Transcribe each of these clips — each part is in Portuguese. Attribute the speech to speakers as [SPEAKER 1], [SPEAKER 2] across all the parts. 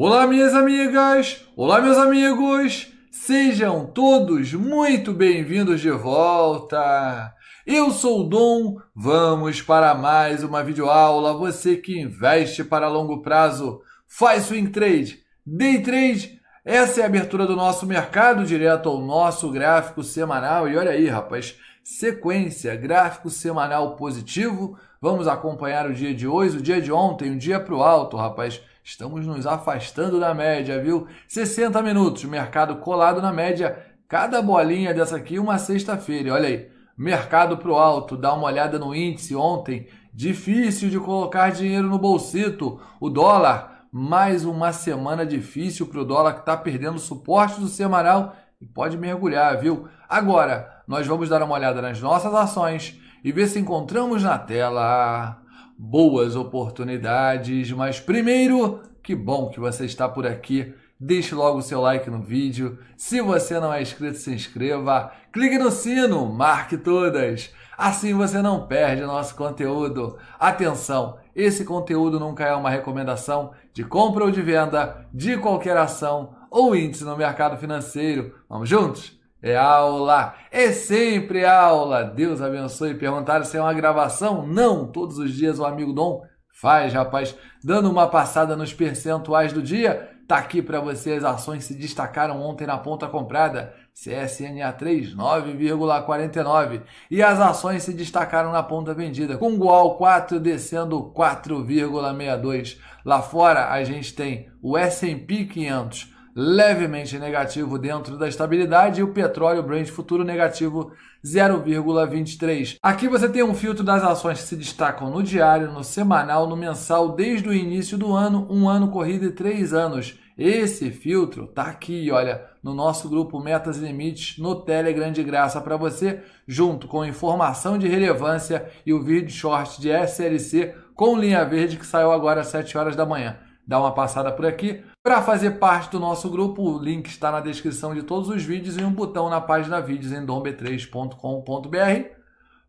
[SPEAKER 1] Olá, minhas amigas! Olá, meus amigos! Sejam todos muito bem-vindos de volta! Eu sou o Dom, vamos para mais uma videoaula. Você que investe para longo prazo, faz swing trade, day trade. Essa é a abertura do nosso mercado direto ao nosso gráfico semanal. E olha aí, rapaz, sequência, gráfico semanal positivo. Vamos acompanhar o dia de hoje, o dia de ontem, um dia para o alto, rapaz. Estamos nos afastando da média, viu? 60 minutos, mercado colado na média. Cada bolinha dessa aqui uma sexta-feira. Olha aí, mercado pro alto. Dá uma olhada no índice ontem. Difícil de colocar dinheiro no bolsito. O dólar, mais uma semana difícil pro dólar que está perdendo suporte do semanal e pode mergulhar, viu? Agora, nós vamos dar uma olhada nas nossas ações e ver se encontramos na tela boas oportunidades. Mas primeiro, que bom que você está por aqui. Deixe logo o seu like no vídeo. Se você não é inscrito, se inscreva. Clique no sino, marque todas. Assim você não perde nosso conteúdo. Atenção, esse conteúdo nunca é uma recomendação de compra ou de venda de qualquer ação ou índice no mercado financeiro. Vamos juntos? É aula, é sempre aula. Deus abençoe. Perguntaram se é uma gravação? Não, todos os dias o amigo Dom faz, rapaz. Dando uma passada nos percentuais do dia, tá aqui para você as ações se destacaram ontem na ponta comprada, CSNA 3 9,49 e as ações se destacaram na ponta vendida, com Gual 4 descendo 4,62. Lá fora a gente tem o S&P 500 levemente negativo dentro da estabilidade e o petróleo Brent futuro negativo 0,23. Aqui você tem um filtro das ações que se destacam no diário, no semanal, no mensal, desde o início do ano, um ano corrido e três anos. Esse filtro tá aqui, olha, no nosso grupo Metas e Limites no Telegram de graça para você, junto com informação de relevância e o vídeo short de SLC com linha verde que saiu agora às 7 horas da manhã dá uma passada por aqui. Para fazer parte do nosso grupo, o link está na descrição de todos os vídeos e um botão na página vídeos em domb3.com.br.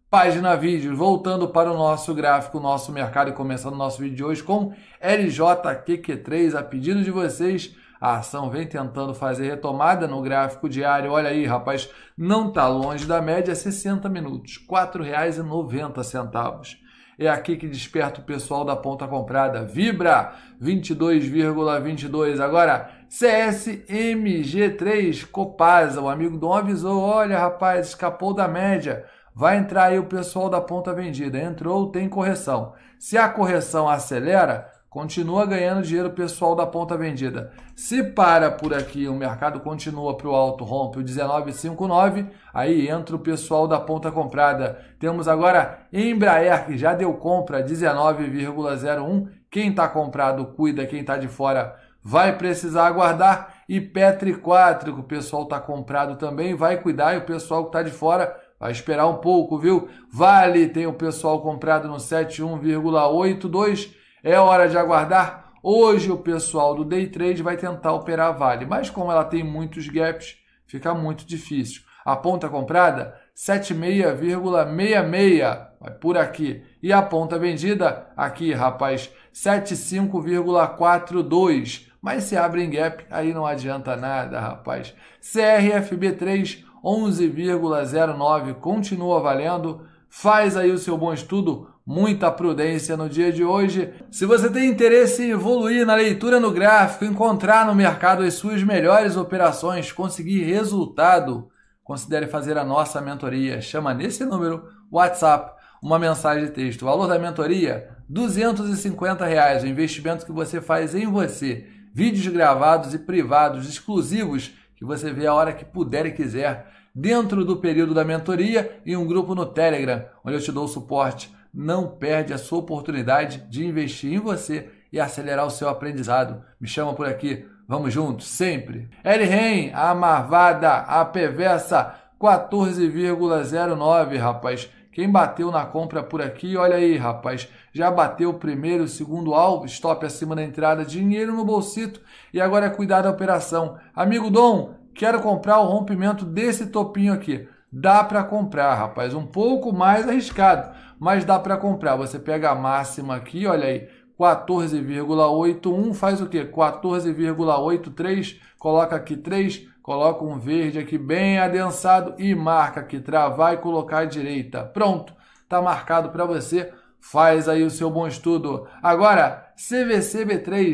[SPEAKER 1] Página vídeos, voltando para o nosso gráfico, nosso mercado e começando o nosso vídeo de hoje com LJQQ3, a pedido de vocês. A ação vem tentando fazer retomada no gráfico diário. Olha aí, rapaz, não está longe da média, 60 minutos, R$ 4,90. É aqui que desperta o pessoal da ponta comprada. Vibra 22,22. 22. Agora, CSMG3 Copasa. O amigo Dom avisou: olha, rapaz, escapou da média. Vai entrar aí o pessoal da ponta vendida. Entrou, tem correção. Se a correção acelera, continua ganhando dinheiro pessoal da ponta vendida. Se para por aqui o mercado continua para o alto, rompe o 19,59, aí entra o pessoal da ponta comprada. Temos agora Embraer, que já deu compra 19,01. Quem está comprado cuida, quem está de fora vai precisar aguardar. E Petri 4, que o pessoal está comprado também, vai cuidar e o pessoal que está de fora Vai esperar um pouco, viu? Vale, tem o pessoal comprado no 71,82. É hora de aguardar. Hoje o pessoal do day trade vai tentar operar a Vale, mas como ela tem muitos gaps, fica muito difícil. A ponta comprada 76,66, vai por aqui. E a ponta vendida aqui, rapaz, 75,42. Mas se abre em gap, aí não adianta nada, rapaz. CRFB3 11,09 continua valendo. Faz aí o seu bom estudo muita prudência no dia de hoje. Se você tem interesse em evoluir na leitura no gráfico, encontrar no mercado as suas melhores operações, conseguir resultado, considere fazer a nossa mentoria. Chama nesse número WhatsApp uma mensagem de texto. O valor da mentoria: R$ reais. O investimento que você faz em você. Vídeos gravados e privados exclusivos que você vê a hora que puder e quiser, dentro do período da mentoria e um grupo no Telegram, onde eu te dou suporte não perde a sua oportunidade de investir em você e acelerar o seu aprendizado. Me chama por aqui, vamos juntos, sempre. Ellie a marvada, a perversa, 14,09, rapaz. Quem bateu na compra por aqui, olha aí, rapaz, já bateu o primeiro, o segundo alvo, stop acima da entrada, dinheiro no bolsito e agora é cuidar da operação. Amigo Dom, quero comprar o rompimento desse topinho aqui. Dá para comprar, rapaz. Um pouco mais arriscado, mas dá para comprar. Você pega a máxima aqui, olha aí, 14,81 faz o quê? 14,83, coloca aqui 3, coloca um verde aqui bem adensado e marca aqui travar e colocar à direita. Pronto, tá marcado para você. Faz aí o seu bom estudo. Agora, CVCB3, R$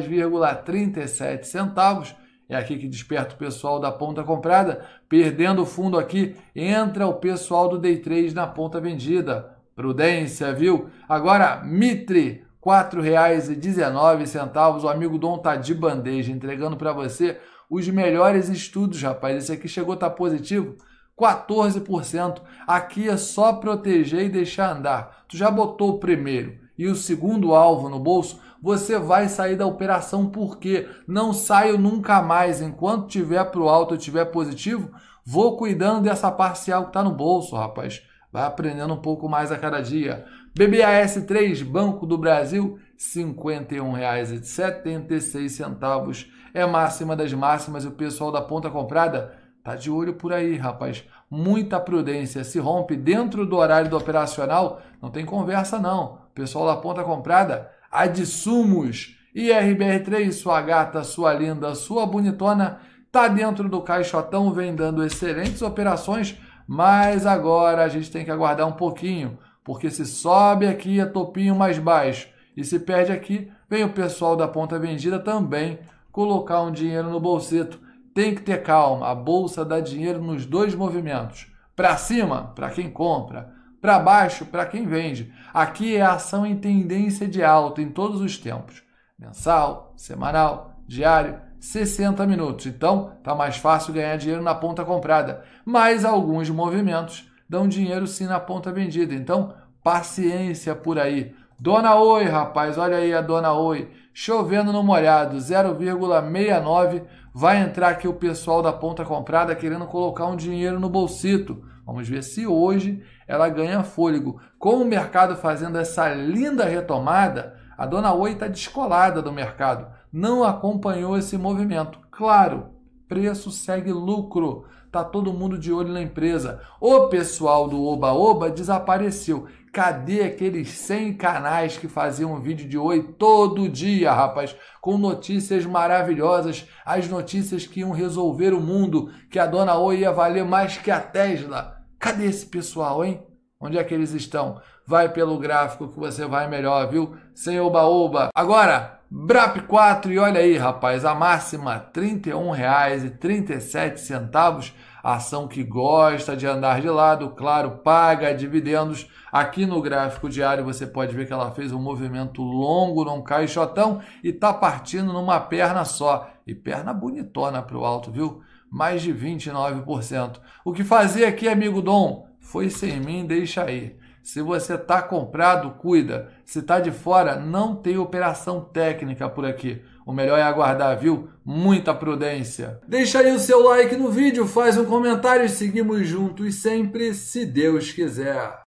[SPEAKER 1] 3,37 é aqui que desperta o pessoal da ponta comprada. Perdendo o fundo aqui, entra o pessoal do Day 3 na ponta vendida. Prudência, viu? Agora, Mitre, R$ 4,19. O amigo Dom tá de bandeja, entregando para você os melhores estudos, rapaz. Esse aqui chegou, tá positivo? 14%. Aqui é só proteger e deixar andar. Tu já botou o primeiro e o segundo alvo no bolso, você vai sair da operação porque não saio nunca mais. Enquanto tiver para o alto e tiver positivo, vou cuidando dessa parcial que está no bolso, rapaz. Vai aprendendo um pouco mais a cada dia. BBAS3, Banco do Brasil, R$ 51,76. É máxima das máximas e o pessoal da ponta comprada tá de olho por aí, rapaz. Muita prudência. Se rompe dentro do horário do operacional, não tem conversa não. O pessoal da ponta comprada a de sumos. E RBR3, sua gata, sua linda, sua bonitona, tá dentro do caixotão, vem dando excelentes operações, mas agora a gente tem que aguardar um pouquinho, porque se sobe aqui é topinho mais baixo e se perde aqui, vem o pessoal da ponta vendida também colocar um dinheiro no bolseto. Tem que ter calma, a bolsa dá dinheiro nos dois movimentos. Para cima, para quem compra, para baixo, para quem vende. Aqui é ação em tendência de alta em todos os tempos. Mensal, semanal, diário, 60 minutos. Então, tá mais fácil ganhar dinheiro na ponta comprada. Mas alguns movimentos dão dinheiro sim na ponta vendida. Então, paciência por aí. Dona Oi, rapaz, olha aí a Dona Oi, chovendo no molhado, 0,69 vai entrar aqui o pessoal da ponta comprada querendo colocar um dinheiro no bolsito. Vamos ver se hoje ela ganha fôlego. Com o mercado fazendo essa linda retomada, a dona Oi está descolada do mercado, não acompanhou esse movimento. Claro, preço segue lucro. Tá todo mundo de olho na empresa. O pessoal do Oba Oba desapareceu. Cadê aqueles 100 canais que faziam um vídeo de oi todo dia, rapaz? Com notícias maravilhosas, as notícias que iam resolver o mundo, que a dona Oi ia valer mais que a Tesla. Cadê esse pessoal, hein? Onde é que eles estão? Vai pelo gráfico que você vai melhor, viu? Sem oba-oba. Agora, BRAP 4 e olha aí, rapaz, a máxima R$ 31,37, ação que gosta de andar de lado, claro, paga dividendos. Aqui no gráfico diário você pode ver que ela fez um movimento longo num caixotão e tá partindo numa perna só. E perna bonitona para o alto, viu? Mais de 29%. O que fazer aqui, amigo Dom? Foi sem mim, deixa aí. Se você está comprado, cuida. Se está de fora, não tem operação técnica por aqui. O melhor é aguardar, viu? Muita prudência. Deixa aí o seu like no vídeo, faz um comentário e seguimos juntos sempre, se Deus quiser.